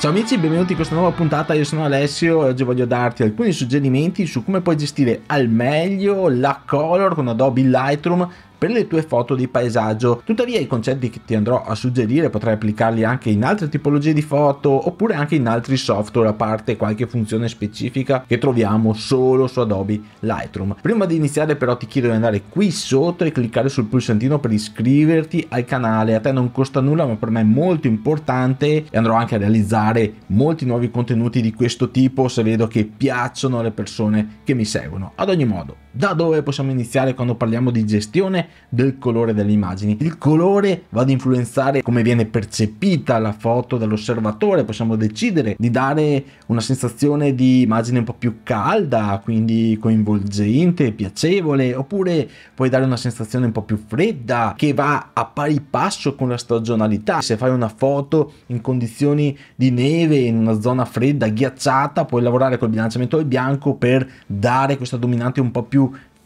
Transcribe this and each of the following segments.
Ciao amici, benvenuti in questa nuova puntata, io sono Alessio e oggi voglio darti alcuni suggerimenti su come puoi gestire al meglio la color con Adobe Lightroom per le tue foto di paesaggio. Tuttavia i concetti che ti andrò a suggerire potrai applicarli anche in altre tipologie di foto oppure anche in altri software a parte qualche funzione specifica che troviamo solo su Adobe Lightroom. Prima di iniziare però ti chiedo di andare qui sotto e cliccare sul pulsantino per iscriverti al canale. A te non costa nulla ma per me è molto importante e andrò anche a realizzare molti nuovi contenuti di questo tipo se vedo che piacciono le persone che mi seguono. Ad ogni modo da dove possiamo iniziare quando parliamo di gestione del colore delle immagini? Il colore va ad influenzare come viene percepita la foto dall'osservatore, possiamo decidere di dare una sensazione di immagine un po' più calda, quindi coinvolgente, piacevole, oppure puoi dare una sensazione un po' più fredda che va a pari passo con la stagionalità. Se fai una foto in condizioni di neve, in una zona fredda, ghiacciata, puoi lavorare col bilanciamento del bianco per dare questa dominante un po' più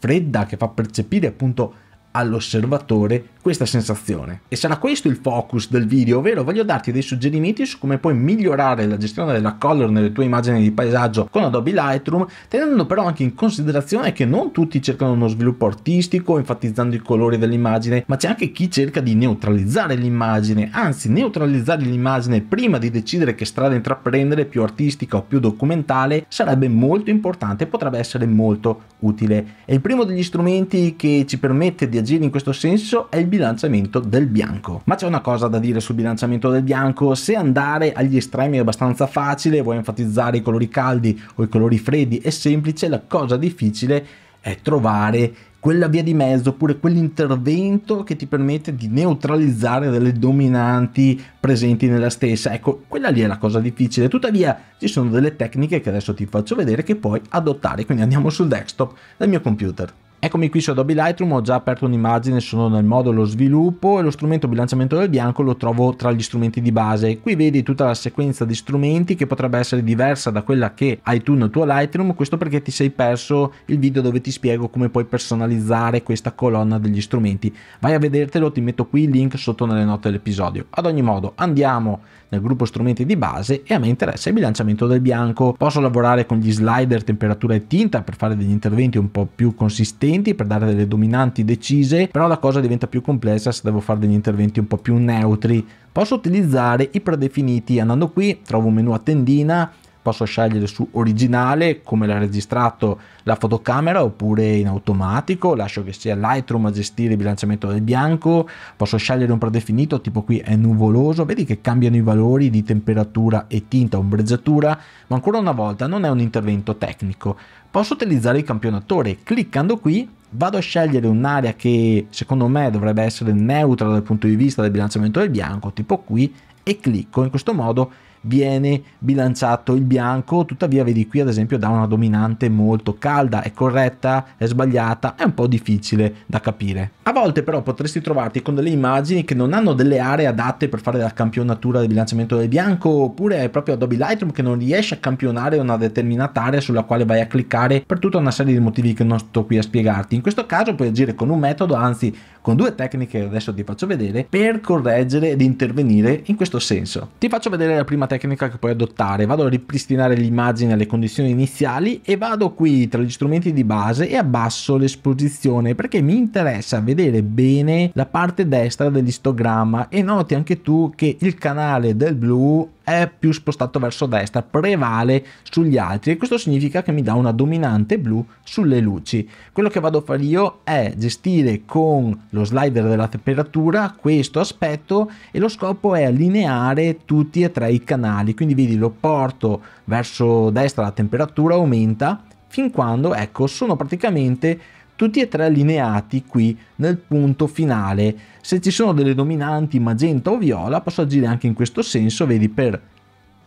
fredda che fa percepire appunto all'osservatore questa sensazione. E sarà questo il focus del video, ovvero voglio darti dei suggerimenti su come puoi migliorare la gestione della color nelle tue immagini di paesaggio con Adobe Lightroom, tenendo però anche in considerazione che non tutti cercano uno sviluppo artistico enfatizzando i colori dell'immagine, ma c'è anche chi cerca di neutralizzare l'immagine, anzi neutralizzare l'immagine prima di decidere che strada intraprendere, più artistica o più documentale, sarebbe molto importante e potrebbe essere molto utile. E il primo degli strumenti che ci permette di agire in questo senso è il bilanciamento del bianco. Ma c'è una cosa da dire sul bilanciamento del bianco, se andare agli estremi è abbastanza facile, vuoi enfatizzare i colori caldi o i colori freddi, è semplice, la cosa difficile è trovare quella via di mezzo oppure quell'intervento che ti permette di neutralizzare delle dominanti presenti nella stessa. Ecco, quella lì è la cosa difficile. Tuttavia ci sono delle tecniche che adesso ti faccio vedere che puoi adottare. Quindi andiamo sul desktop del mio computer. Eccomi qui su Adobe Lightroom, ho già aperto un'immagine, sono nel modulo sviluppo e lo strumento bilanciamento del bianco lo trovo tra gli strumenti di base. Qui vedi tutta la sequenza di strumenti che potrebbe essere diversa da quella che hai tu nel tuo Lightroom, questo perché ti sei perso il video dove ti spiego come puoi personalizzare questa colonna degli strumenti. Vai a vedertelo, ti metto qui il link sotto nelle note dell'episodio. Ad ogni modo andiamo nel gruppo strumenti di base e a me interessa il bilanciamento del bianco. Posso lavorare con gli slider temperatura e tinta per fare degli interventi un po' più consistenti interventi per dare delle dominanti decise, però la cosa diventa più complessa se devo fare degli interventi un po' più neutri. Posso utilizzare i predefiniti andando qui, trovo un menu a tendina, posso scegliere su originale come l'ha registrato la fotocamera oppure in automatico, lascio che sia Lightroom a gestire il bilanciamento del bianco, posso scegliere un predefinito tipo qui è nuvoloso, vedi che cambiano i valori di temperatura e tinta, ombreggiatura, ma ancora una volta non è un intervento tecnico. Posso utilizzare il campionatore, cliccando qui vado a scegliere un'area che secondo me dovrebbe essere neutra dal punto di vista del bilanciamento del bianco, tipo qui, e clicco, in questo modo viene bilanciato il bianco, tuttavia vedi qui ad esempio da una dominante molto calda, è corretta, è sbagliata, è un po' difficile da capire. A volte però potresti trovarti con delle immagini che non hanno delle aree adatte per fare la campionatura del bilanciamento del bianco, oppure è proprio Adobe Lightroom che non riesce a campionare una determinata area sulla quale vai a cliccare per tutta una serie di motivi che non sto qui a spiegarti. In questo caso puoi agire con un metodo, anzi con due tecniche che adesso ti faccio vedere, per correggere ed intervenire in questo senso. Ti faccio vedere la prima tecnica tecnica che puoi adottare, vado a ripristinare l'immagine alle condizioni iniziali e vado qui tra gli strumenti di base e abbasso l'esposizione perché mi interessa vedere bene la parte destra dell'istogramma e noti anche tu che il canale del blu è più spostato verso destra, prevale sugli altri e questo significa che mi dà una dominante blu sulle luci. Quello che vado a fare io è gestire con lo slider della temperatura questo aspetto e lo scopo è allineare tutti e tre i canali, quindi vedi lo porto verso destra, la temperatura aumenta fin quando ecco sono praticamente tutti e tre allineati qui nel punto finale se ci sono delle dominanti magenta o viola posso agire anche in questo senso, vedi, per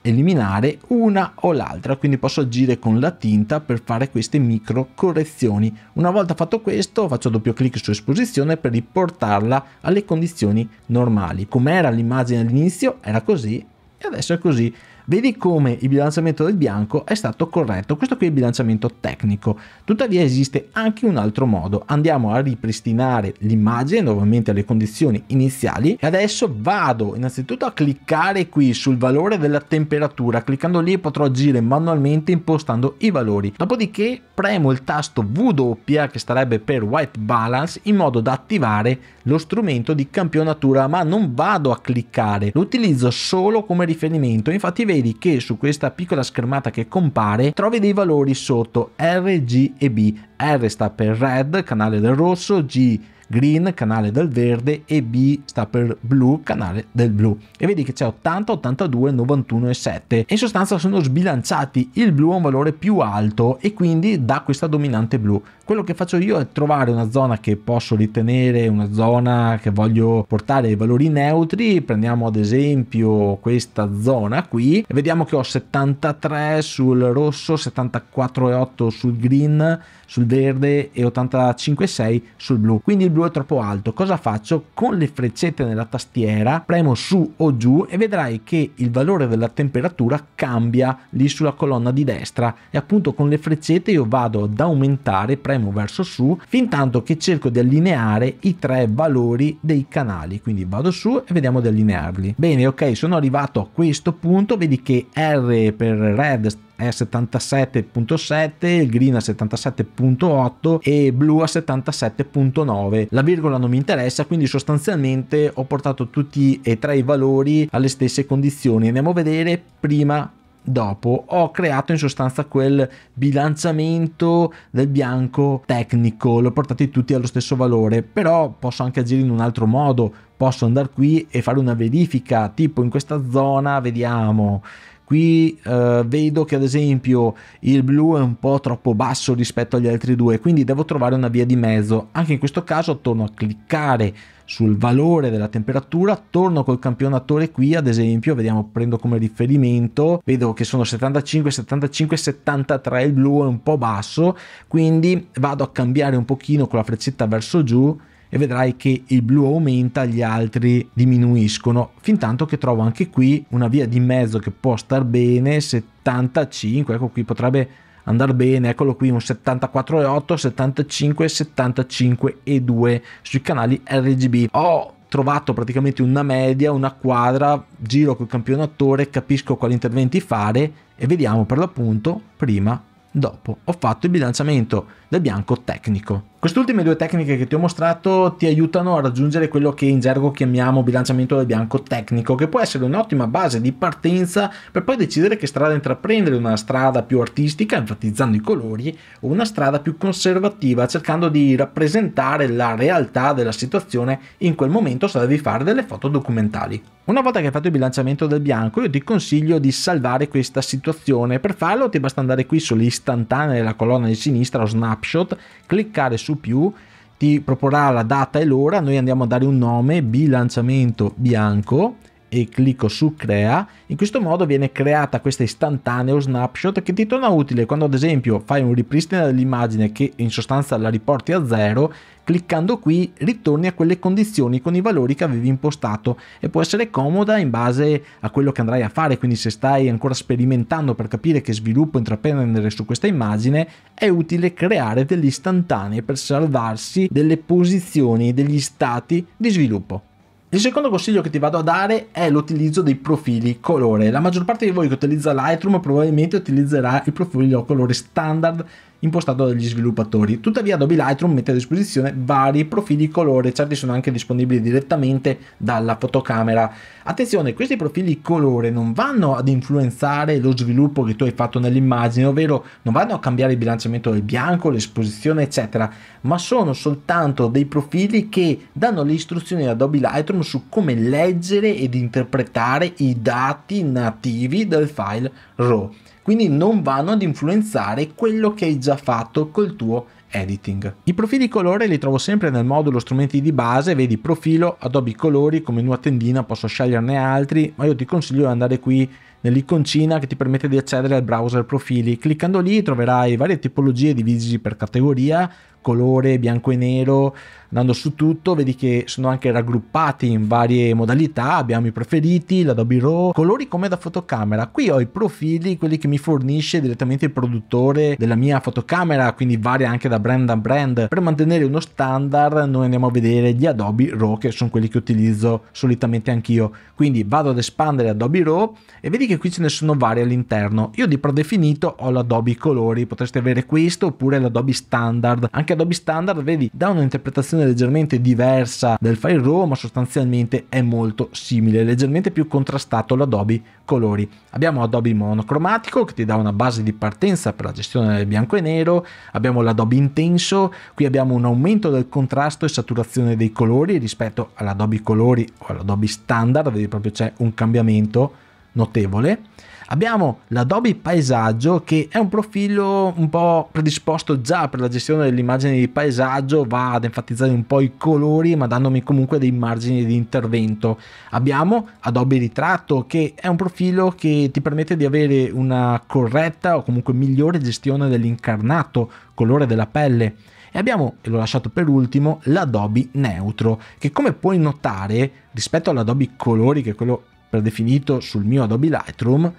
eliminare una o l'altra, quindi posso agire con la tinta per fare queste micro correzioni. Una volta fatto questo faccio doppio clic su esposizione per riportarla alle condizioni normali. Come era l'immagine all'inizio era così e adesso è così vedi come il bilanciamento del bianco è stato corretto. Questo qui è il bilanciamento tecnico. Tuttavia esiste anche un altro modo. Andiamo a ripristinare l'immagine nuovamente alle condizioni iniziali e adesso vado innanzitutto a cliccare qui sul valore della temperatura. Cliccando lì potrò agire manualmente impostando i valori. Dopodiché premo il tasto W che starebbe per white balance in modo da attivare lo strumento di campionatura ma non vado a cliccare. Lo utilizzo solo come riferimento. Infatti vedi vedi che su questa piccola schermata che compare trovi dei valori sotto R, G e B. R sta per red, canale del rosso, G green, canale del verde, e B sta per blu, canale del blu. E vedi che c'è 80, 82, 91 e 7. In sostanza sono sbilanciati, il blu ha un valore più alto e quindi dà questa dominante blu. Quello che faccio io è trovare una zona che posso ritenere una zona che voglio portare ai valori neutri. Prendiamo ad esempio questa zona qui e vediamo che ho 73 sul rosso, 74,8 sul green, sul verde e 85,6 sul blu. Quindi il blu è troppo alto. Cosa faccio? Con le freccette nella tastiera premo su o giù e vedrai che il valore della temperatura cambia lì sulla colonna di destra e appunto con le freccette io vado ad aumentare, premo estremo verso su, fin tanto che cerco di allineare i tre valori dei canali. Quindi vado su e vediamo di allinearli. Bene, ok, sono arrivato a questo punto, vedi che R per red è 77.7, il green a 77.8 e blu a 77.9. La virgola non mi interessa, quindi sostanzialmente ho portato tutti e tre i valori alle stesse condizioni. Andiamo a vedere prima dopo ho creato in sostanza quel bilanciamento del bianco tecnico, l'ho portati tutti allo stesso valore, però posso anche agire in un altro modo, posso andare qui e fare una verifica, tipo in questa zona vediamo qui eh, vedo che ad esempio il blu è un po' troppo basso rispetto agli altri due quindi devo trovare una via di mezzo anche in questo caso torno a cliccare sul valore della temperatura torno col campionatore qui ad esempio vediamo prendo come riferimento vedo che sono 75 75 73 il blu è un po' basso quindi vado a cambiare un pochino con la freccetta verso giù e vedrai che il blu aumenta, gli altri diminuiscono, fin tanto che trovo anche qui una via di mezzo che può star bene, 75, ecco qui potrebbe andare bene, eccolo qui un 74,8, 75, 75 e 2 sui canali RGB. Ho trovato praticamente una media, una quadra, giro col campionatore, capisco quali interventi fare e vediamo per l'appunto prima, dopo. Ho fatto il bilanciamento del bianco tecnico. Queste ultime due tecniche che ti ho mostrato ti aiutano a raggiungere quello che in gergo chiamiamo bilanciamento del bianco tecnico, che può essere un'ottima base di partenza per poi decidere che strada intraprendere, una strada più artistica, enfatizzando i colori, o una strada più conservativa, cercando di rappresentare la realtà della situazione in quel momento se devi fare delle foto documentali. Una volta che hai fatto il bilanciamento del bianco, io ti consiglio di salvare questa situazione. Per farlo ti basta andare qui sull'istantanea della colonna di sinistra o snap snapshot, cliccare su più, ti proporrà la data e l'ora, noi andiamo a dare un nome, bilanciamento bianco, e clicco su crea, in questo modo viene creata questa istantanea o snapshot che ti torna utile quando ad esempio fai un ripristino dell'immagine che in sostanza la riporti a zero Cliccando qui ritorni a quelle condizioni con i valori che avevi impostato e può essere comoda in base a quello che andrai a fare, quindi se stai ancora sperimentando per capire che sviluppo intraprendere su questa immagine, è utile creare delle istantanee per salvarsi delle posizioni, degli stati di sviluppo. Il secondo consiglio che ti vado a dare è l'utilizzo dei profili colore. La maggior parte di voi che utilizza Lightroom probabilmente utilizzerà il profilo colore standard impostato dagli sviluppatori. Tuttavia Adobe Lightroom mette a disposizione vari profili colore, certi sono anche disponibili direttamente dalla fotocamera. Attenzione, questi profili colore non vanno ad influenzare lo sviluppo che tu hai fatto nell'immagine, ovvero non vanno a cambiare il bilanciamento del bianco, l'esposizione, eccetera, ma sono soltanto dei profili che danno le istruzioni ad Adobe Lightroom su come leggere ed interpretare i dati nativi del file RAW quindi non vanno ad influenzare quello che hai già fatto col tuo editing. I profili colore li trovo sempre nel modulo strumenti di base, vedi profilo, Adobe Colori, come nuova tendina posso sceglierne altri, ma io ti consiglio di andare qui nell'iconcina che ti permette di accedere al browser profili. Cliccando lì troverai varie tipologie divisi per categoria, colore bianco e nero, andando su tutto, vedi che sono anche raggruppati in varie modalità, abbiamo i preferiti, l'Adobe Raw, colori come da fotocamera. Qui ho i profili, quelli che mi fornisce direttamente il produttore della mia fotocamera, quindi varia anche da brand a brand. Per mantenere uno standard noi andiamo a vedere gli Adobe Raw, che sono quelli che utilizzo solitamente anch'io. Quindi vado ad espandere Adobe Raw e vedi che qui ce ne sono vari all'interno. Io di predefinito ho l'Adobe Colori, potreste avere questo oppure l'Adobe Standard. Anche Adobe Standard, vedi, dà un'interpretazione leggermente diversa del file RAW, ma sostanzialmente è molto simile, leggermente più contrastato l'Adobe Colori. Abbiamo Adobe Monocromatico che ti dà una base di partenza per la gestione del bianco e nero, abbiamo l'Adobe Intenso, qui abbiamo un aumento del contrasto e saturazione dei colori rispetto all'Adobe Colori o all'Adobe Standard, vedi proprio c'è un cambiamento notevole Abbiamo l'Adobe Paesaggio che è un profilo un po' predisposto già per la gestione delle immagini di paesaggio, va ad enfatizzare un po' i colori ma dandomi comunque dei margini di intervento. Abbiamo Adobe Ritratto che è un profilo che ti permette di avere una corretta o comunque migliore gestione dell'incarnato, colore della pelle e abbiamo, e l'ho lasciato per ultimo, l'Adobe Neutro, che come puoi notare rispetto all'Adobe Colori, che è quello predefinito sul mio Adobe Lightroom,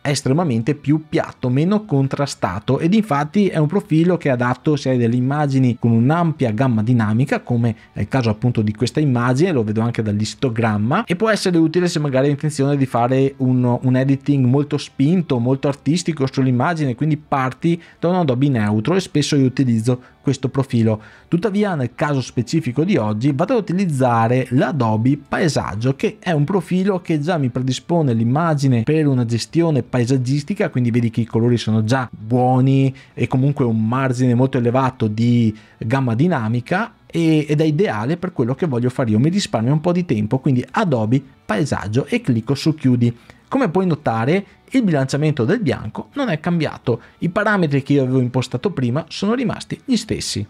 è estremamente più piatto, meno contrastato ed infatti è un profilo che è adatto se hai delle immagini con un'ampia gamma dinamica come è il caso appunto di questa immagine, lo vedo anche dall'istogramma e può essere utile se magari hai intenzione di fare un, un editing molto spinto, molto artistico sull'immagine, quindi parti da un Adobe neutro e spesso io utilizzo questo profilo. Tuttavia nel caso specifico di oggi vado ad utilizzare l'Adobe Paesaggio che è un profilo che già mi predispone l'immagine per una gestione paesaggistica, quindi vedi che i colori sono già buoni e comunque un margine molto elevato di gamma dinamica ed è ideale per quello che voglio fare io, mi risparmio un po' di tempo, quindi Adobe Paesaggio e clicco su chiudi. Come puoi notare, il bilanciamento del bianco non è cambiato, i parametri che io avevo impostato prima sono rimasti gli stessi.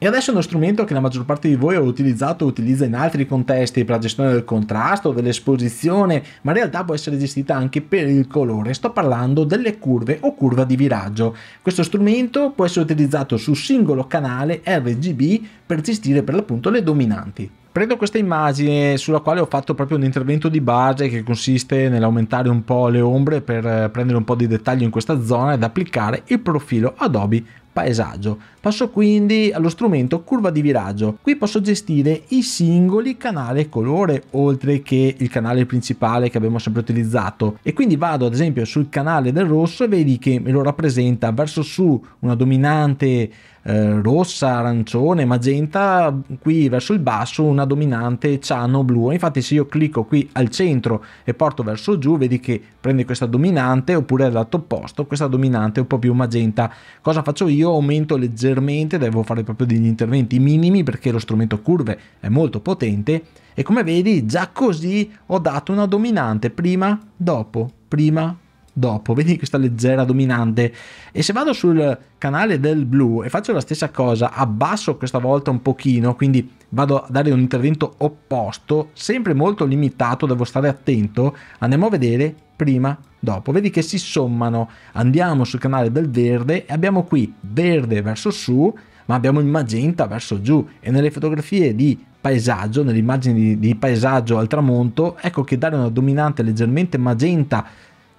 E adesso è uno strumento che la maggior parte di voi ha utilizzato e utilizza in altri contesti per la gestione del contrasto, dell'esposizione, ma in realtà può essere gestita anche per il colore. Sto parlando delle curve o curva di viraggio. Questo strumento può essere utilizzato su singolo canale RGB per gestire per l'appunto le dominanti. Prendo questa immagine sulla quale ho fatto proprio un intervento di base che consiste nell'aumentare un po' le ombre per eh, prendere un po' di dettaglio in questa zona ed applicare il profilo Adobe paesaggio. Passo quindi allo strumento curva di viraggio. Qui posso gestire i singoli canali colore oltre che il canale principale che abbiamo sempre utilizzato e quindi vado ad esempio sul canale del rosso e vedi che me lo rappresenta verso su una dominante eh, rossa, arancione, magenta, qui verso il basso una dominante ciano-blu. Infatti se io clicco qui al centro e porto verso giù, vedi che prende questa dominante oppure al lato opposto questa dominante un po' più magenta. Cosa faccio io? Aumento leggermente, devo fare proprio degli interventi minimi perché lo strumento curve è molto potente e come vedi già così ho dato una dominante prima, dopo, prima, dopo, vedi questa leggera dominante e se vado sul canale del blu e faccio la stessa cosa, abbasso questa volta un pochino, quindi vado a dare un intervento opposto, sempre molto limitato, devo stare attento, andiamo a vedere prima, dopo, vedi che si sommano, andiamo sul canale del verde e abbiamo qui verde verso su, ma abbiamo il magenta verso giù e nelle fotografie di paesaggio, nelle immagini di, di paesaggio al tramonto, ecco che dare una dominante leggermente magenta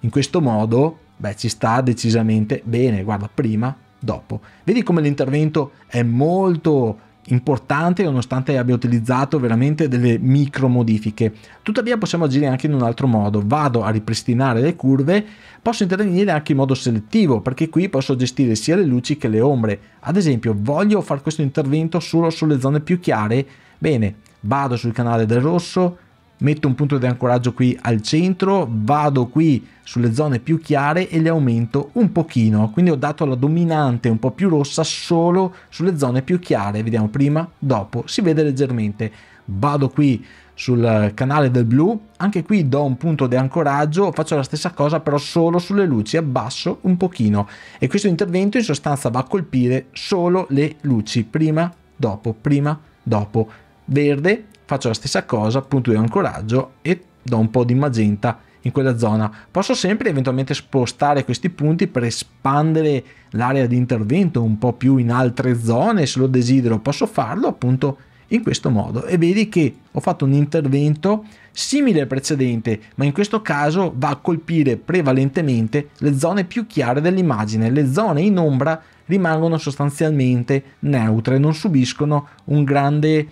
in questo modo, beh, ci sta decisamente bene. Guarda, prima, dopo. Vedi come l'intervento è molto importante nonostante abbia utilizzato veramente delle micro modifiche. Tuttavia possiamo agire anche in un altro modo, vado a ripristinare le curve, posso intervenire anche in modo selettivo perché qui posso gestire sia le luci che le ombre. Ad esempio voglio fare questo intervento solo sulle zone più chiare, bene, vado sul canale del rosso, metto un punto di ancoraggio qui al centro, vado qui sulle zone più chiare e le aumento un pochino, quindi ho dato la dominante un po' più rossa solo sulle zone più chiare, vediamo prima, dopo, si vede leggermente, vado qui sul canale del blu, anche qui do un punto di ancoraggio, faccio la stessa cosa però solo sulle luci, abbasso un pochino e questo intervento in sostanza va a colpire solo le luci, prima, dopo, prima, dopo, verde faccio la stessa cosa, punto di ancoraggio e do un po' di magenta in quella zona. Posso sempre eventualmente spostare questi punti per espandere l'area di intervento un po' più in altre zone, se lo desidero posso farlo appunto in questo modo e vedi che ho fatto un intervento simile al precedente ma in questo caso va a colpire prevalentemente le zone più chiare dell'immagine le zone in ombra rimangono sostanzialmente neutre non subiscono un grande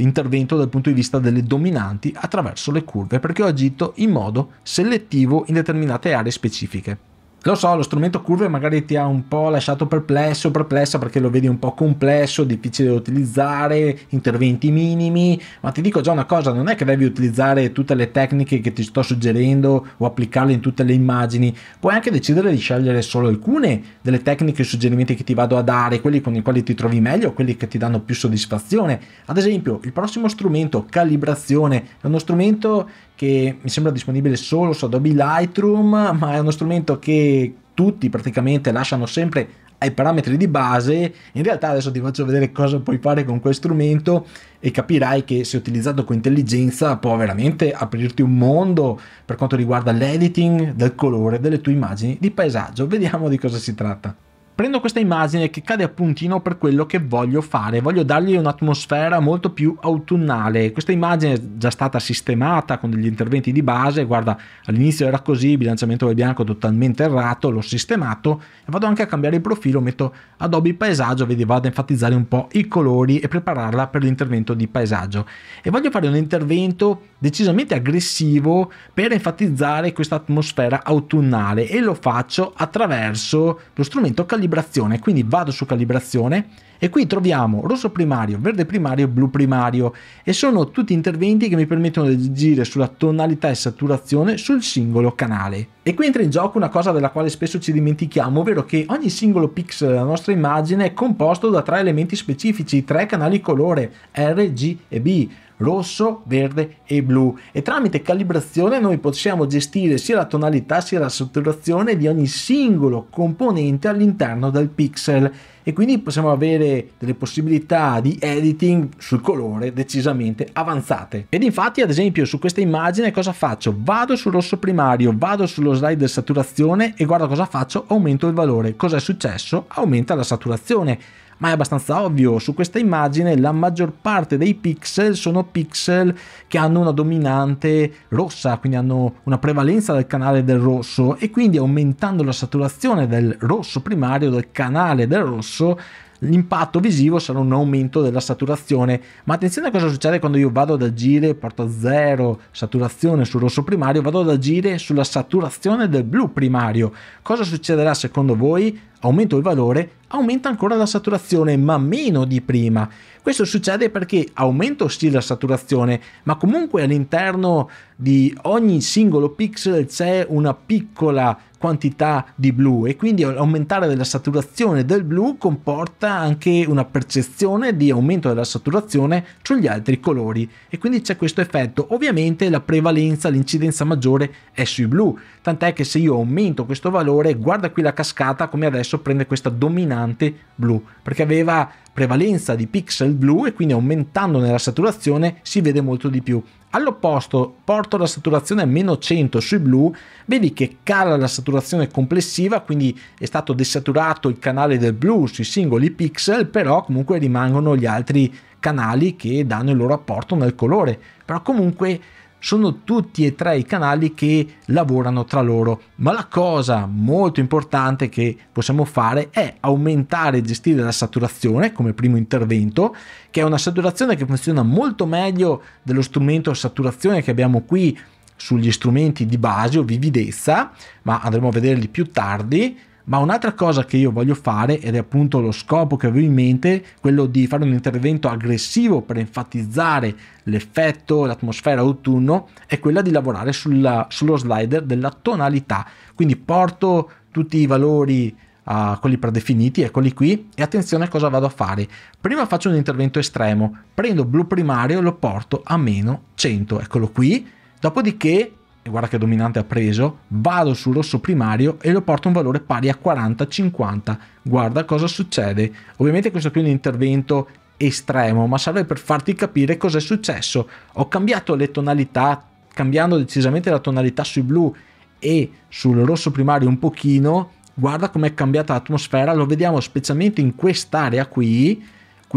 intervento dal punto di vista delle dominanti attraverso le curve, perché ho agito in modo selettivo in determinate aree specifiche. Lo so, lo strumento curve magari ti ha un po' lasciato perplesso, perplessa perché lo vedi un po' complesso, difficile da utilizzare, interventi minimi, ma ti dico già una cosa, non è che devi utilizzare tutte le tecniche che ti sto suggerendo o applicarle in tutte le immagini, puoi anche decidere di scegliere solo alcune delle tecniche e suggerimenti che ti vado a dare, quelli con i quali ti trovi meglio, quelli che ti danno più soddisfazione. Ad esempio, il prossimo strumento, calibrazione, è uno strumento che mi sembra disponibile solo su Adobe Lightroom, ma è uno strumento che tutti praticamente lasciano sempre ai parametri di base. In realtà adesso ti faccio vedere cosa puoi fare con questo strumento e capirai che se utilizzato con intelligenza può veramente aprirti un mondo per quanto riguarda l'editing del colore delle tue immagini di paesaggio. Vediamo di cosa si tratta prendo questa immagine che cade a puntino per quello che voglio fare, voglio dargli un'atmosfera molto più autunnale. Questa immagine è già stata sistemata con degli interventi di base, guarda all'inizio era così, bilanciamento del bianco totalmente errato, l'ho sistemato e vado anche a cambiare il profilo, metto Adobe Paesaggio, vedi vado a enfatizzare un po' i colori e prepararla per l'intervento di paesaggio. E voglio fare un intervento decisamente aggressivo per enfatizzare questa atmosfera autunnale e lo faccio attraverso lo strumento Calibre calibrazione, quindi vado su calibrazione e qui troviamo rosso primario, verde primario blu primario e sono tutti interventi che mi permettono di agire sulla tonalità e saturazione sul singolo canale. E qui entra in gioco una cosa della quale spesso ci dimentichiamo, ovvero che ogni singolo pixel della nostra immagine è composto da tre elementi specifici, tre canali colore R, G e B rosso, verde e blu e tramite calibrazione noi possiamo gestire sia la tonalità sia la saturazione di ogni singolo componente all'interno del pixel e quindi possiamo avere delle possibilità di editing sul colore decisamente avanzate. Ed infatti ad esempio su questa immagine cosa faccio? Vado sul rosso primario, vado sullo slide saturazione e guarda cosa faccio, aumento il valore. Cosa è successo? Aumenta la saturazione ma è abbastanza ovvio, su questa immagine la maggior parte dei pixel sono pixel che hanno una dominante rossa, quindi hanno una prevalenza del canale del rosso e quindi aumentando la saturazione del rosso primario, del canale del rosso, l'impatto visivo sarà un aumento della saturazione. Ma attenzione a cosa succede quando io vado ad agire, porto a zero saturazione sul rosso primario, vado ad agire sulla saturazione del blu primario. Cosa succederà secondo voi? aumento il valore, aumenta ancora la saturazione, ma meno di prima. Questo succede perché aumento sì la saturazione, ma comunque all'interno di ogni singolo pixel c'è una piccola quantità di blu e quindi aumentare della saturazione del blu comporta anche una percezione di aumento della saturazione sugli altri colori e quindi c'è questo effetto. Ovviamente la prevalenza, l'incidenza maggiore è sui blu, tant'è che se io aumento questo valore, guarda qui la cascata come adesso adesso prende questa dominante blu, perché aveva prevalenza di pixel blu e quindi aumentando nella saturazione si vede molto di più. All'opposto porto la saturazione a meno 100 sui blu, vedi che cala la saturazione complessiva, quindi è stato desaturato il canale del blu sui singoli pixel, però comunque rimangono gli altri canali che danno il loro apporto nel colore. Però comunque sono tutti e tre i canali che lavorano tra loro. Ma la cosa molto importante che possiamo fare è aumentare e gestire la saturazione come primo intervento, che è una saturazione che funziona molto meglio dello strumento saturazione che abbiamo qui sugli strumenti di base o vividezza, ma andremo a vederli più tardi ma un'altra cosa che io voglio fare, ed è appunto lo scopo che avevo in mente, quello di fare un intervento aggressivo per enfatizzare l'effetto, l'atmosfera autunno, è quella di lavorare sulla, sullo slider della tonalità. Quindi porto tutti i valori Uh, quelli predefiniti, eccoli qui, e attenzione a cosa vado a fare. Prima faccio un intervento estremo, prendo blu primario e lo porto a meno 100, eccolo qui, dopodiché e guarda che dominante ha preso, vado sul rosso primario e lo porto a un valore pari a 40-50. Guarda cosa succede. Ovviamente questo qui è un intervento estremo, ma serve per farti capire cosa è successo. Ho cambiato le tonalità, cambiando decisamente la tonalità sui blu e sul rosso primario un pochino. Guarda com'è cambiata l'atmosfera, lo vediamo specialmente in quest'area qui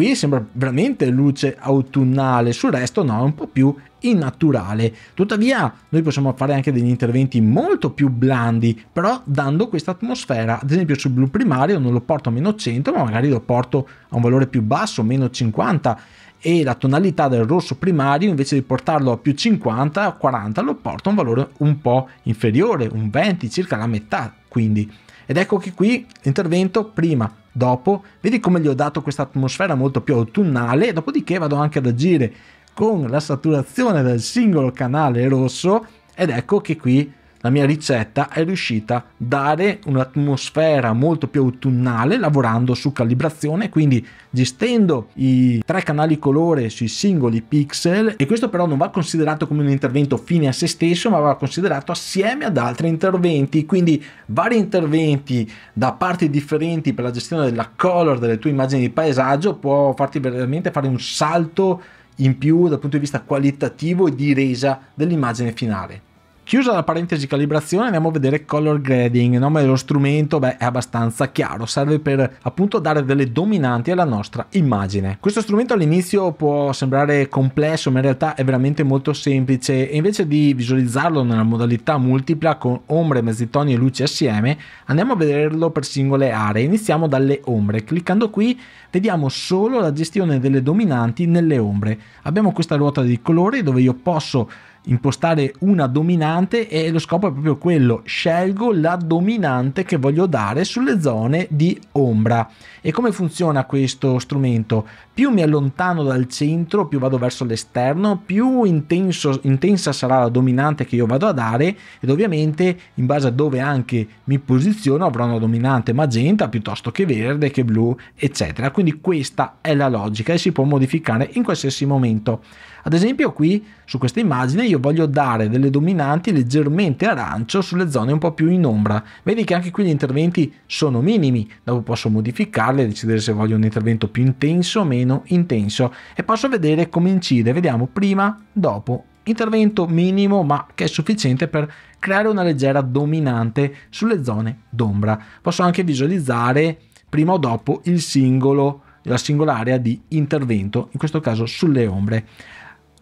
qui sembra veramente luce autunnale, sul resto no, è un po' più innaturale. Tuttavia noi possiamo fare anche degli interventi molto più blandi, però dando questa atmosfera, ad esempio sul blu primario non lo porto a meno 100, ma magari lo porto a un valore più basso, meno 50 e la tonalità del rosso primario invece di portarlo a più 50 40 lo porta a un valore un po' inferiore, un 20, circa la metà quindi ed ecco che qui l'intervento prima, dopo, vedi come gli ho dato questa atmosfera molto più autunnale, dopodiché vado anche ad agire con la saturazione del singolo canale rosso ed ecco che qui la mia ricetta è riuscita a dare un'atmosfera molto più autunnale lavorando su calibrazione, quindi gestendo i tre canali colore sui singoli pixel e questo però non va considerato come un intervento fine a se stesso, ma va considerato assieme ad altri interventi, quindi vari interventi da parti differenti per la gestione della color delle tue immagini di paesaggio può farti veramente fare un salto in più dal punto di vista qualitativo e di resa dell'immagine finale. Chiusa la parentesi calibrazione andiamo a vedere color grading, il nome dello strumento beh, è abbastanza chiaro, serve per appunto dare delle dominanti alla nostra immagine. Questo strumento all'inizio può sembrare complesso ma in realtà è veramente molto semplice e invece di visualizzarlo nella modalità multipla con ombre, mezzitoni e luci assieme andiamo a vederlo per singole aree, iniziamo dalle ombre, cliccando qui vediamo solo la gestione delle dominanti nelle ombre, abbiamo questa ruota di colori dove io posso impostare una dominante e lo scopo è proprio quello, scelgo la dominante che voglio dare sulle zone di ombra. E come funziona questo strumento? più mi allontano dal centro, più vado verso l'esterno, più intenso, intensa sarà la dominante che io vado a dare ed ovviamente in base a dove anche mi posiziono avrò una dominante magenta piuttosto che verde, che blu, eccetera. Quindi questa è la logica e si può modificare in qualsiasi momento. Ad esempio qui su questa immagine io voglio dare delle dominanti leggermente arancio sulle zone un po' più in ombra. Vedi che anche qui gli interventi sono minimi, dopo posso modificarle, e decidere se voglio un intervento più intenso o meno meno intenso e posso vedere come incide, vediamo prima, dopo, intervento minimo ma che è sufficiente per creare una leggera dominante sulle zone d'ombra. Posso anche visualizzare prima o dopo il singolo, la singola area di intervento, in questo caso sulle ombre.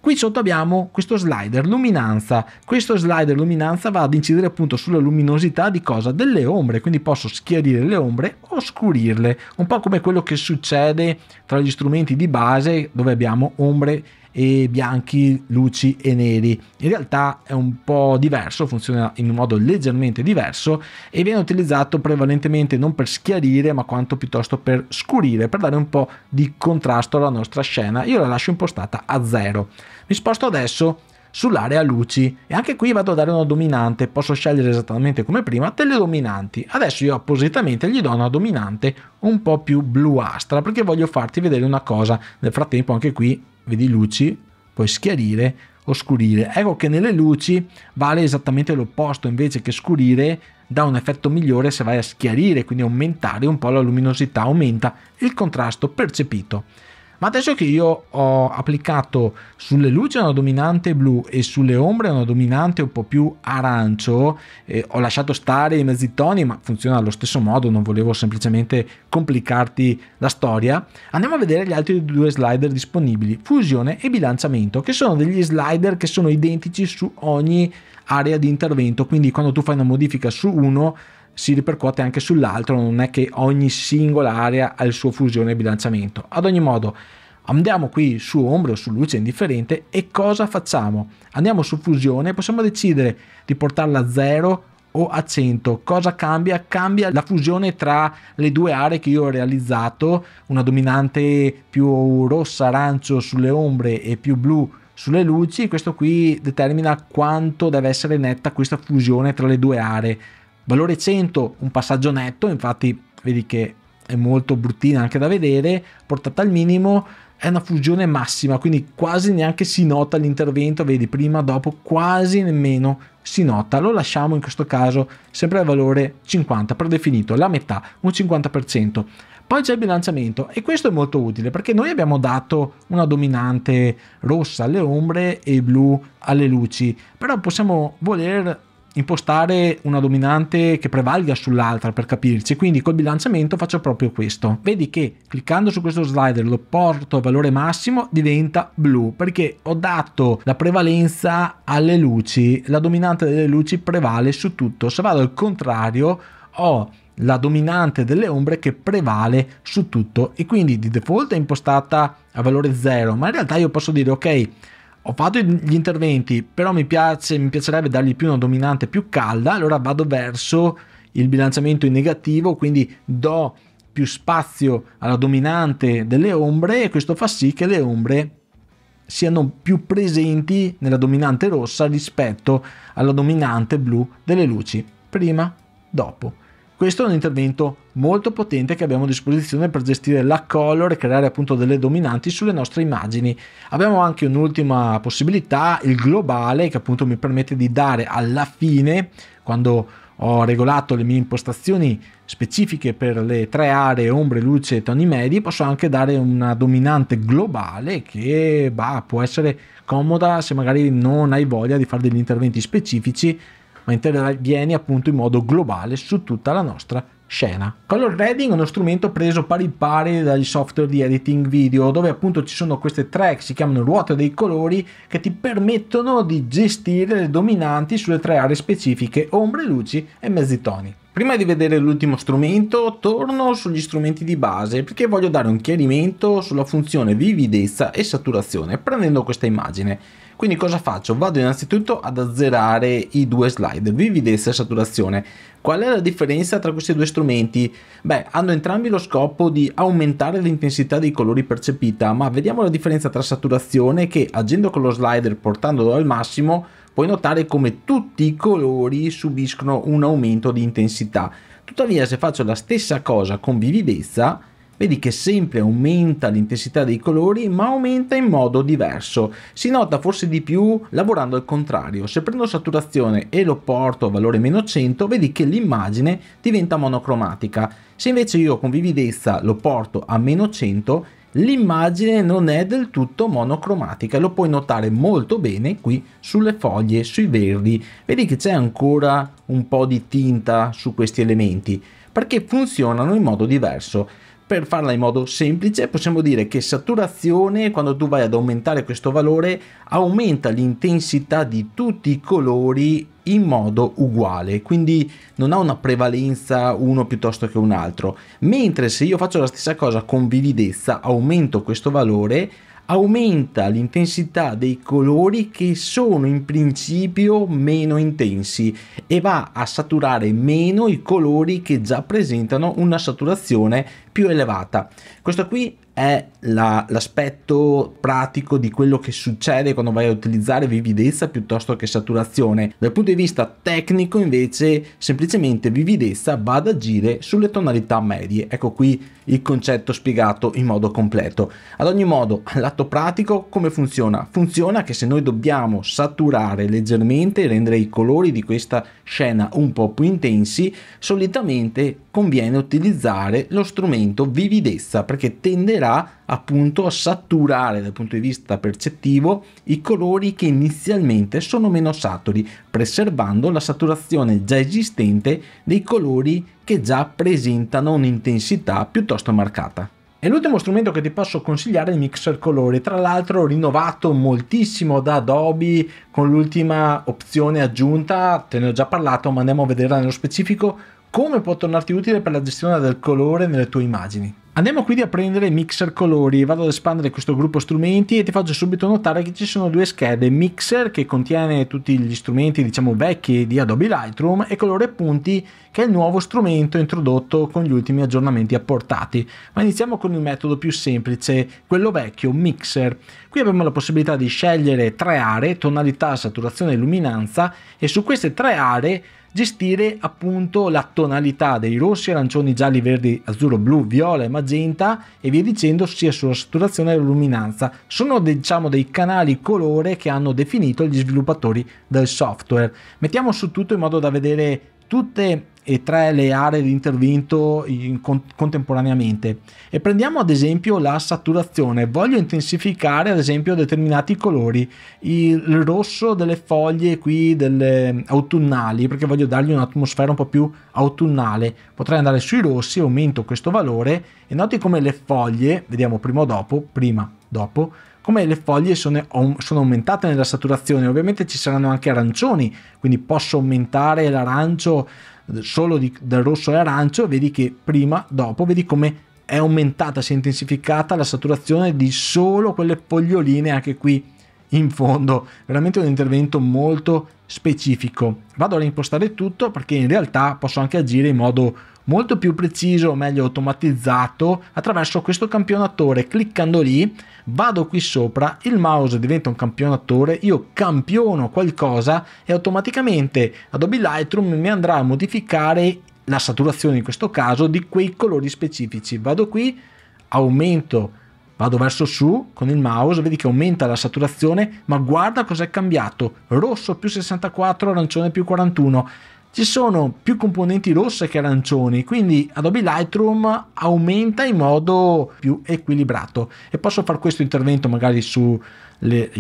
Qui sotto abbiamo questo slider luminanza. Questo slider luminanza va ad incidere appunto sulla luminosità di cosa? Delle ombre, quindi posso schiarire le ombre, o scurirle un po' come quello che succede tra gli strumenti di base dove abbiamo ombre e bianchi, luci e neri. In realtà è un po' diverso, funziona in un modo leggermente diverso e viene utilizzato prevalentemente non per schiarire ma quanto piuttosto per scurire, per dare un po' di contrasto alla nostra scena. Io la lascio impostata a zero. Mi sposto adesso sull'area luci e anche qui vado a dare una dominante, posso scegliere esattamente come prima delle dominanti. Adesso io appositamente gli do una dominante un po' più bluastra perché voglio farti vedere una cosa. Nel frattempo anche qui vedi luci, puoi schiarire, oscurire. Ecco che nelle luci vale esattamente l'opposto, invece che scurire dà un effetto migliore se vai a schiarire, quindi aumentare un po' la luminosità, aumenta il contrasto percepito. Ma adesso che io ho applicato sulle luci una dominante blu e sulle ombre una dominante un po' più arancio, eh, ho lasciato stare i mezzi toni, ma funziona allo stesso modo, non volevo semplicemente complicarti la storia. Andiamo a vedere gli altri due slider disponibili, fusione e bilanciamento, che sono degli slider che sono identici su ogni area di intervento, quindi quando tu fai una modifica su uno si ripercuote anche sull'altro, non è che ogni singola area ha il suo fusione e bilanciamento. Ad ogni modo, andiamo qui su ombre o su luce indifferente e cosa facciamo? Andiamo su fusione, possiamo decidere di portarla a 0 o a 100. Cosa cambia? Cambia la fusione tra le due aree che io ho realizzato, una dominante più rossa-arancio sulle ombre e più blu sulle luci, questo qui determina quanto deve essere netta questa fusione tra le due aree Valore 100, un passaggio netto, infatti vedi che è molto bruttina anche da vedere, portata al minimo è una fusione massima, quindi quasi neanche si nota l'intervento, vedi prima, dopo, quasi nemmeno si nota. Lo lasciamo in questo caso sempre al valore 50, predefinito, la metà, un 50%. Poi c'è il bilanciamento e questo è molto utile perché noi abbiamo dato una dominante rossa alle ombre e blu alle luci, però possiamo voler impostare una dominante che prevalga sull'altra per capirci, quindi col bilanciamento faccio proprio questo. Vedi che cliccando su questo slider lo porto a valore massimo diventa blu perché ho dato la prevalenza alle luci, la dominante delle luci prevale su tutto, se vado al contrario ho la dominante delle ombre che prevale su tutto e quindi di default è impostata a valore 0 ma in realtà io posso dire ok ho fatto gli interventi, però mi, piace, mi piacerebbe dargli più una dominante più calda, allora vado verso il bilanciamento in negativo, quindi do più spazio alla dominante delle ombre e questo fa sì che le ombre siano più presenti nella dominante rossa rispetto alla dominante blu delle luci, prima, dopo. Questo è un intervento molto potente che abbiamo a disposizione per gestire la color e creare appunto delle dominanti sulle nostre immagini. Abbiamo anche un'ultima possibilità, il globale, che appunto mi permette di dare alla fine, quando ho regolato le mie impostazioni specifiche per le tre aree ombre, luce e toni medi, posso anche dare una dominante globale che bah, può essere comoda se magari non hai voglia di fare degli interventi specifici ma interviene appunto in modo globale su tutta la nostra scena. Color Reading è uno strumento preso pari pari dagli software di editing video dove appunto ci sono queste tre che si chiamano ruote dei colori che ti permettono di gestire le dominanti sulle tre aree specifiche ombre, luci e mezzi toni. Prima di vedere l'ultimo strumento torno sugli strumenti di base perché voglio dare un chiarimento sulla funzione vividezza e saturazione prendendo questa immagine. Quindi cosa faccio? Vado innanzitutto ad azzerare i due slide, vividezza e saturazione. Qual è la differenza tra questi due strumenti? Beh, hanno entrambi lo scopo di aumentare l'intensità dei colori percepita, ma vediamo la differenza tra saturazione che agendo con lo slider portandolo al massimo puoi notare come tutti i colori subiscono un aumento di intensità. Tuttavia se faccio la stessa cosa con vividezza Vedi che sempre aumenta l'intensità dei colori, ma aumenta in modo diverso. Si nota forse di più lavorando al contrario. Se prendo saturazione e lo porto a valore meno 100, vedi che l'immagine diventa monocromatica. Se invece io con vividezza lo porto a meno 100, l'immagine non è del tutto monocromatica, lo puoi notare molto bene qui sulle foglie, sui verdi. Vedi che c'è ancora un po' di tinta su questi elementi, perché funzionano in modo diverso per farla in modo semplice possiamo dire che saturazione quando tu vai ad aumentare questo valore aumenta l'intensità di tutti i colori in modo uguale quindi non ha una prevalenza uno piuttosto che un altro mentre se io faccio la stessa cosa con vividezza aumento questo valore aumenta l'intensità dei colori che sono in principio meno intensi e va a saturare meno i colori che già presentano una saturazione più elevata. Questo qui è la, l'aspetto pratico di quello che succede quando vai a utilizzare vividezza piuttosto che saturazione. Dal punto di vista tecnico invece semplicemente vividezza va ad agire sulle tonalità medie. Ecco qui il concetto spiegato in modo completo. Ad ogni modo, all'atto pratico come funziona? Funziona che se noi dobbiamo saturare leggermente, rendere i colori di questa scena un po' più intensi, solitamente conviene utilizzare lo strumento vividezza perché tenderà appunto a saturare dal punto di vista percettivo i colori che inizialmente sono meno saturi, preservando la saturazione già esistente dei colori che già presentano un'intensità piuttosto marcata. E l'ultimo strumento che ti posso consigliare è il mixer colori, tra l'altro rinnovato moltissimo da Adobe con l'ultima opzione aggiunta, te ne ho già parlato ma andiamo a vedere nello specifico come può tornarti utile per la gestione del colore nelle tue immagini. Andiamo quindi a prendere Mixer Colori, vado ad espandere questo gruppo strumenti e ti faccio subito notare che ci sono due schede, Mixer che contiene tutti gli strumenti diciamo vecchi di Adobe Lightroom e Colore Punti che è il nuovo strumento introdotto con gli ultimi aggiornamenti apportati. Ma iniziamo con il metodo più semplice, quello vecchio, Mixer. Qui abbiamo la possibilità di scegliere tre aree, tonalità, saturazione e luminanza e su queste tre aree gestire appunto la tonalità dei rossi, arancioni, gialli, verdi, azzurro, blu, viola e magenta e via dicendo sia sulla saturazione che luminanza. Sono diciamo dei canali colore che hanno definito gli sviluppatori del software. Mettiamo su tutto in modo da vedere tutte e tre le aree di intervento in con contemporaneamente. E prendiamo ad esempio la saturazione. Voglio intensificare ad esempio determinati colori, il rosso delle foglie qui delle autunnali, perché voglio dargli un'atmosfera un po' più autunnale. Potrei andare sui rossi, aumento questo valore e noti come le foglie, vediamo prima o dopo, prima, dopo, come le foglie sono, sono, aumentate nella saturazione. Ovviamente ci saranno anche arancioni, quindi posso aumentare l'arancio solo di, dal rosso e arancio, vedi che prima, dopo, vedi come è aumentata, si è intensificata la saturazione di solo quelle foglioline anche qui in fondo. Veramente un intervento molto specifico. Vado a reimpostare tutto perché in realtà posso anche agire in modo molto più preciso, o meglio automatizzato, attraverso questo campionatore. Cliccando lì, vado qui sopra, il mouse diventa un campionatore, io campiono qualcosa e automaticamente Adobe Lightroom mi andrà a modificare la saturazione in questo caso di quei colori specifici. Vado qui, aumento Vado verso su con il mouse, vedi che aumenta la saturazione, ma guarda cosa è cambiato. Rosso più 64, arancione più 41 ci sono più componenti rosse che arancioni, quindi Adobe Lightroom aumenta in modo più equilibrato e posso fare questo intervento magari sui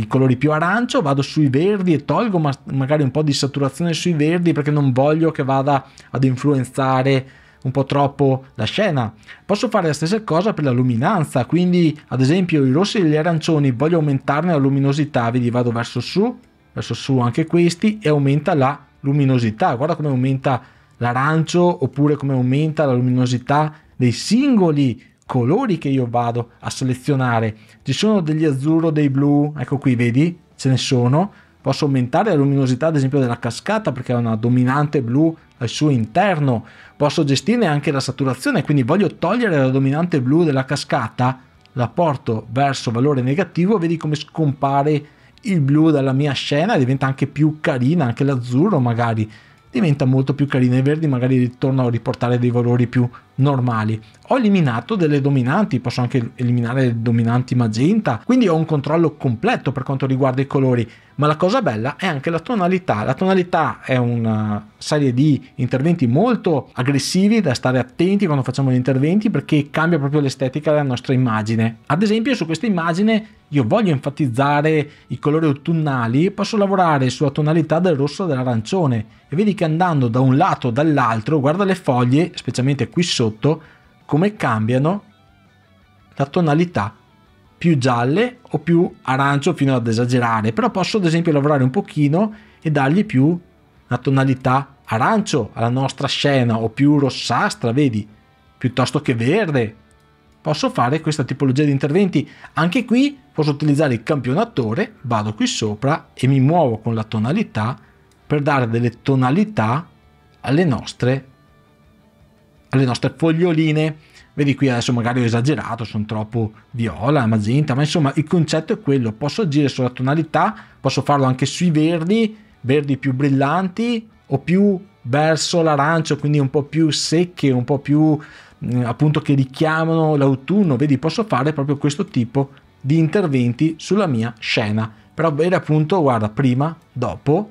colori più arancio, vado sui verdi e tolgo ma, magari un po' di saturazione sui verdi perché non voglio che vada ad influenzare un po' troppo la scena. Posso fare la stessa cosa per la luminanza, quindi ad esempio i rossi e gli arancioni voglio aumentarne la luminosità, vedi vado verso su, verso su anche questi e aumenta la luminosità luminosità, guarda come aumenta l'arancio oppure come aumenta la luminosità dei singoli colori che io vado a selezionare. Ci sono degli azzurro, dei blu, ecco qui vedi, ce ne sono. Posso aumentare la luminosità ad esempio della cascata perché ha una dominante blu al suo interno. Posso gestirne anche la saturazione, quindi voglio togliere la dominante blu della cascata, la porto verso valore negativo, vedi come scompare il blu della mia scena diventa anche più carina, anche l'azzurro magari diventa molto più carina, i verdi magari ritorno a riportare dei valori più normali. Ho eliminato delle dominanti, posso anche eliminare le dominanti magenta, quindi ho un controllo completo per quanto riguarda i colori, ma la cosa bella è anche la tonalità. La tonalità è una serie di interventi molto aggressivi da stare attenti quando facciamo gli interventi perché cambia proprio l'estetica della nostra immagine. Ad esempio su questa immagine io voglio enfatizzare i colori autunnali, posso lavorare sulla tonalità del rosso e dell'arancione e vedi che andando da un lato o dall'altro, guarda le foglie, specialmente qui sotto, sotto come cambiano la tonalità più gialle o più arancio fino ad esagerare, però posso ad esempio lavorare un pochino e dargli più una tonalità arancio alla nostra scena o più rossastra, vedi, piuttosto che verde. Posso fare questa tipologia di interventi. Anche qui posso utilizzare il campionatore, vado qui sopra e mi muovo con la tonalità per dare delle tonalità alle nostre alle nostre foglioline. Vedi qui adesso magari ho esagerato, sono troppo viola, magenta, ma insomma il concetto è quello, posso agire sulla tonalità, posso farlo anche sui verdi, verdi più brillanti o più verso l'arancio, quindi un po' più secche, un po' più mm, appunto che richiamano l'autunno, vedi posso fare proprio questo tipo di interventi sulla mia scena però avere appunto guarda prima, dopo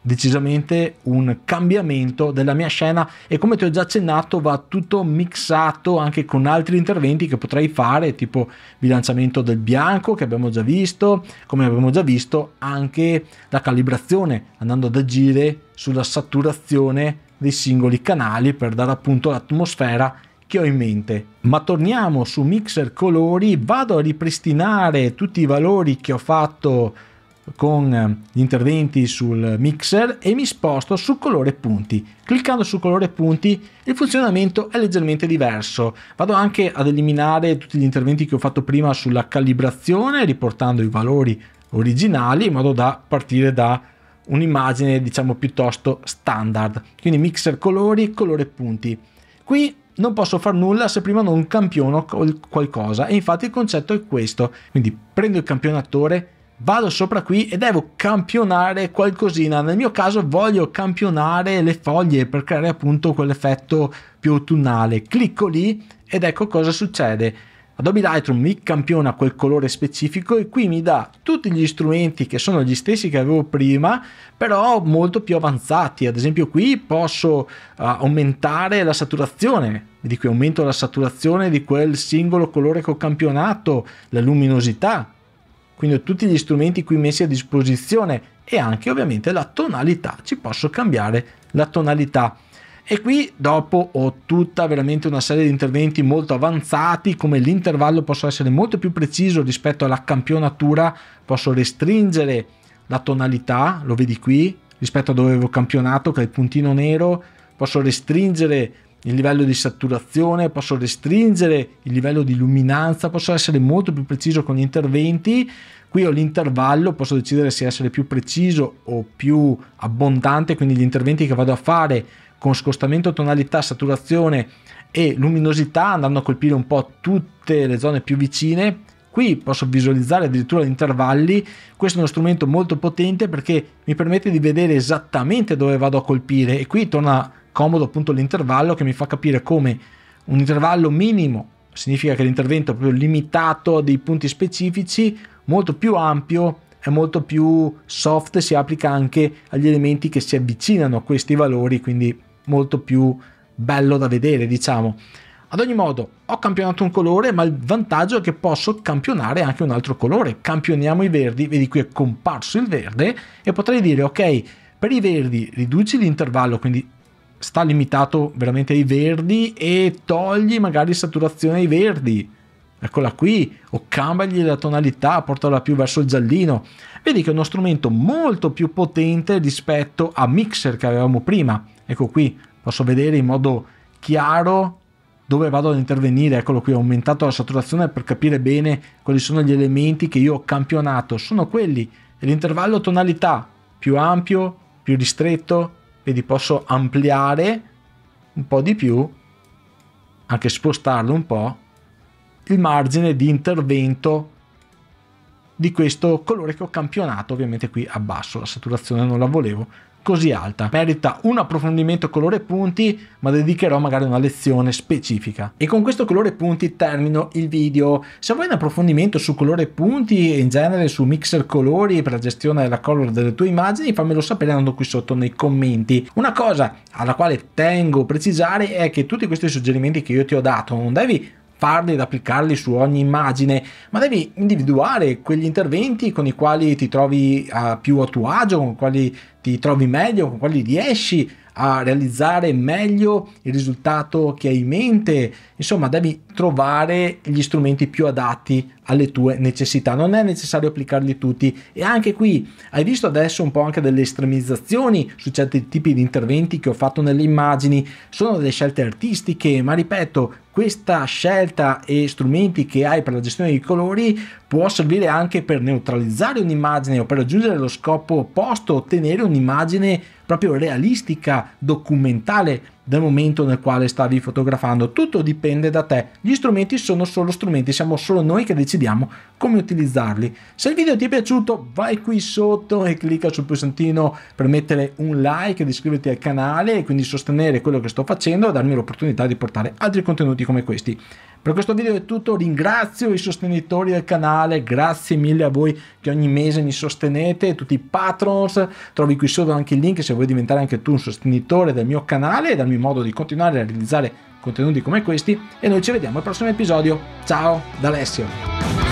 decisamente un cambiamento della mia scena e come ti ho già accennato va tutto mixato anche con altri interventi che potrei fare tipo bilanciamento del bianco che abbiamo già visto come abbiamo già visto anche la calibrazione andando ad agire sulla saturazione dei singoli canali per dare appunto l'atmosfera che ho in mente. Ma torniamo su Mixer Colori, vado a ripristinare tutti i valori che ho fatto con eh, gli interventi sul mixer e mi sposto su colore punti. Cliccando su colore punti il funzionamento è leggermente diverso. Vado anche ad eliminare tutti gli interventi che ho fatto prima sulla calibrazione riportando i valori originali in modo da partire da un'immagine diciamo piuttosto standard. Quindi mixer colori, colore punti. Qui non posso far nulla se prima non campiono qualcosa e infatti il concetto è questo. Quindi prendo il campionatore vado sopra qui e devo campionare qualcosina. Nel mio caso voglio campionare le foglie per creare appunto quell'effetto più autunnale. Clicco lì ed ecco cosa succede. Adobe Lightroom mi campiona quel colore specifico e qui mi dà tutti gli strumenti che sono gli stessi che avevo prima, però molto più avanzati. Ad esempio qui posso uh, aumentare la saturazione, di cui aumento la saturazione di quel singolo colore che ho campionato, la luminosità, quindi ho tutti gli strumenti qui messi a disposizione e anche ovviamente la tonalità, ci posso cambiare la tonalità. E qui dopo ho tutta veramente una serie di interventi molto avanzati, come l'intervallo posso essere molto più preciso rispetto alla campionatura, posso restringere la tonalità, lo vedi qui, rispetto a dove avevo campionato, che è il puntino nero, posso restringere il livello di saturazione, posso restringere il livello di luminanza, posso essere molto più preciso con gli interventi. Qui ho l'intervallo, posso decidere se essere più preciso o più abbondante, quindi gli interventi che vado a fare con scostamento tonalità, saturazione e luminosità andando a colpire un po' tutte le zone più vicine qui posso visualizzare addirittura gli intervalli, questo è uno strumento molto potente perché mi permette di vedere esattamente dove vado a colpire e qui torna comodo appunto l'intervallo che mi fa capire come un intervallo minimo significa che l'intervento è proprio limitato a dei punti specifici, molto più ampio è molto più soft, si applica anche agli elementi che si avvicinano a questi valori, quindi molto più bello da vedere, diciamo. Ad ogni modo, ho campionato un colore, ma il vantaggio è che posso campionare anche un altro colore. Campioniamo i verdi, vedi qui è comparso il verde e potrei dire ok, per i verdi riduci l'intervallo, quindi sta limitato veramente ai verdi e togli magari saturazione ai verdi. Eccola qui, o cambiagli la tonalità, portala più verso il giallino. Vedi che è uno strumento molto più potente rispetto a Mixer che avevamo prima. Ecco qui, posso vedere in modo chiaro dove vado ad intervenire, eccolo qui, ho aumentato la saturazione per capire bene quali sono gli elementi che io ho campionato, sono quelli, l'intervallo tonalità più ampio, più ristretto, vedi posso ampliare un po' di più, anche spostarlo un po', il margine di intervento di questo colore che ho campionato, ovviamente qui abbasso, la saturazione non la volevo, così alta. Merita un approfondimento colore punti, ma dedicherò magari una lezione specifica. E con questo colore punti termino il video. Se vuoi un approfondimento su colore punti e in genere su mixer colori per la gestione della color delle tue immagini, fammelo sapere andando qui sotto nei commenti. Una cosa alla quale tengo a precisare è che tutti questi suggerimenti che io ti ho dato non devi farli ed applicarli su ogni immagine, ma devi individuare quegli interventi con i quali ti trovi a ah, più a tuo agio, con i quali ti trovi meglio, con quali riesci a realizzare meglio il risultato che hai in mente. Insomma, devi trovare gli strumenti più adatti alle tue necessità. Non è necessario applicarli tutti. E anche qui hai visto adesso un po' anche delle estremizzazioni su certi tipi di interventi che ho fatto nelle immagini. Sono delle scelte artistiche, ma ripeto, questa scelta e strumenti che hai per la gestione dei colori può servire anche per neutralizzare un'immagine o per raggiungere lo scopo opposto, ottenere un un'immagine proprio realistica, documentale del momento nel quale stavi fotografando. Tutto dipende da te. Gli strumenti sono solo strumenti, siamo solo noi che decidiamo come utilizzarli. Se il video ti è piaciuto, vai qui sotto e clicca sul pulsantino per mettere un like ed iscriverti al canale e quindi sostenere quello che sto facendo e darmi l'opportunità di portare altri contenuti come questi. Per questo video è tutto, ringrazio i sostenitori del canale, grazie mille a voi che ogni mese mi sostenete, tutti i patrons, trovi qui sotto anche il link se vuoi vuoi diventare anche tu un sostenitore del mio canale e del mio modo di continuare a realizzare contenuti come questi e noi ci vediamo al prossimo episodio. Ciao da Alessio!